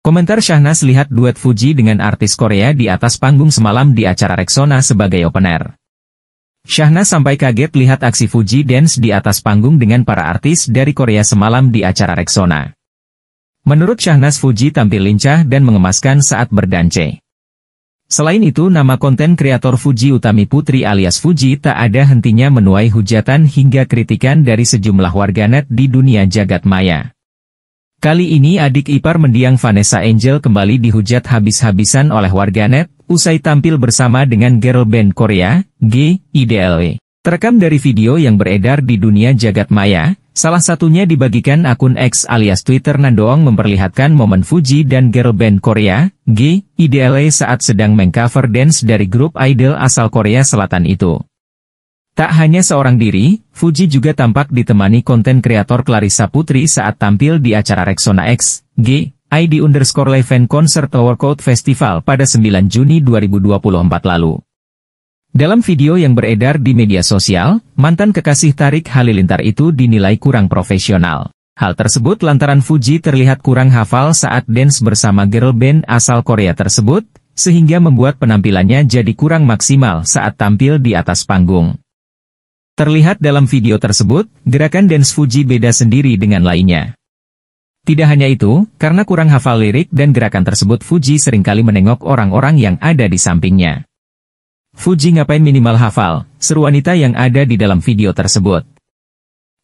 Komentar Syahnas lihat duet Fuji dengan artis Korea di atas panggung semalam di acara Rexona sebagai opener. Syahnas sampai kaget lihat aksi Fuji dance di atas panggung dengan para artis dari Korea semalam di acara Rexona. Menurut Syahnas Fuji tampil lincah dan mengemaskan saat berdance. Selain itu nama konten kreator Fuji Utami Putri alias Fuji tak ada hentinya menuai hujatan hingga kritikan dari sejumlah warganet di dunia jagat maya. Kali ini adik ipar mendiang Vanessa Angel kembali dihujat habis-habisan oleh warganet, usai tampil bersama dengan girl band Korea, G, IDLE. Terekam dari video yang beredar di dunia jagat maya, salah satunya dibagikan akun X alias Twitter Nandoong memperlihatkan momen Fuji dan girl band Korea, G, IDLE saat sedang mengcover dance dari grup idol asal Korea Selatan itu. Tak hanya seorang diri, Fuji juga tampak ditemani konten kreator Clarissa Putri saat tampil di acara Rexona X, G, ID underscore live and concert workout festival pada 9 Juni 2024 lalu. Dalam video yang beredar di media sosial, mantan kekasih Tarik Halilintar itu dinilai kurang profesional. Hal tersebut lantaran Fuji terlihat kurang hafal saat dance bersama girl band asal Korea tersebut, sehingga membuat penampilannya jadi kurang maksimal saat tampil di atas panggung. Terlihat dalam video tersebut, gerakan dance Fuji beda sendiri dengan lainnya. Tidak hanya itu, karena kurang hafal lirik dan gerakan tersebut Fuji seringkali menengok orang-orang yang ada di sampingnya. Fuji ngapain minimal hafal, seru wanita yang ada di dalam video tersebut.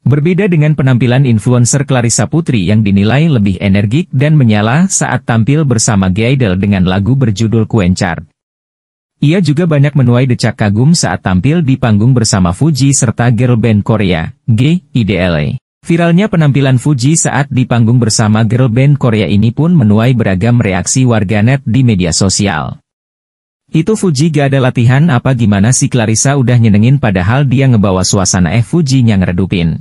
Berbeda dengan penampilan influencer Clarissa Putri yang dinilai lebih energik dan menyala saat tampil bersama Gaidel dengan lagu berjudul Quenchard. Ia juga banyak menuai decak kagum saat tampil di panggung bersama Fuji serta girl band Korea, GIDLA. E. Viralnya penampilan Fuji saat di panggung bersama girl band Korea ini pun menuai beragam reaksi warganet di media sosial. Itu Fuji gak ada latihan apa gimana si Clarissa udah nyenengin padahal dia ngebawa suasana eh yang redupin.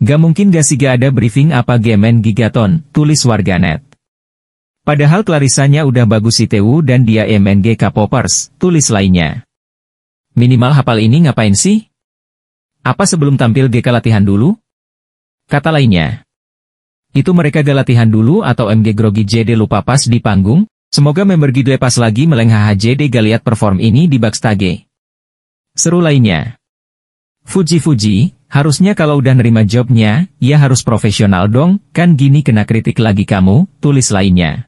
Gak mungkin gak sih gak ada briefing apa gemen gigaton, tulis warganet. Padahal Clarissanya udah bagus si ITU dan dia MNG K-popers, tulis lainnya. Minimal hafal ini ngapain sih? Apa sebelum tampil GK latihan dulu? Kata lainnya. Itu mereka gak latihan dulu atau MG Grogi JD lupa pas di panggung? Semoga member Gidwe pas lagi meleng HHJD gak lihat perform ini di backstage. Seru lainnya. Fuji Fuji, harusnya kalau udah nerima jobnya, ya harus profesional dong, kan gini kena kritik lagi kamu, tulis lainnya.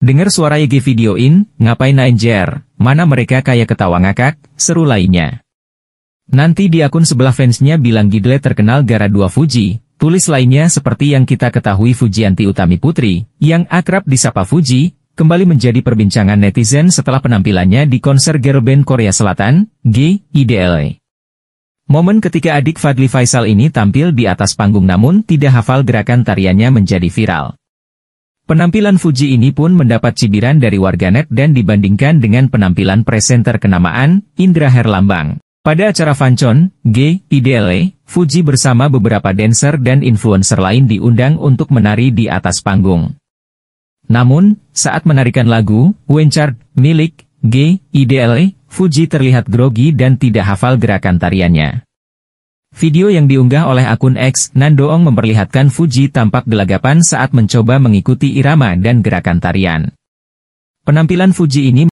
Dengar suara IG videoin, ngapain anjir, mana mereka kayak ketawa ngakak, seru lainnya. Nanti di akun sebelah fansnya bilang Gidle terkenal gara dua Fuji, tulis lainnya seperti yang kita ketahui Fujianti Utami Putri, yang akrab disapa Fuji, kembali menjadi perbincangan netizen setelah penampilannya di konser girl band Korea Selatan, G, IDLA. E. Momen ketika adik Fadli Faisal ini tampil di atas panggung namun tidak hafal gerakan tariannya menjadi viral. Penampilan Fuji ini pun mendapat cibiran dari warganet dan dibandingkan dengan penampilan presenter kenamaan, Indra Herlambang. Pada acara fancon, G, IDLE, Fuji bersama beberapa dancer dan influencer lain diundang untuk menari di atas panggung. Namun, saat menarikan lagu, Wenchard, milik, G, IDLE, Fuji terlihat grogi dan tidak hafal gerakan tariannya. Video yang diunggah oleh akun X, Nandoong memperlihatkan Fuji tampak gelagapan saat mencoba mengikuti irama dan gerakan tarian. Penampilan Fuji ini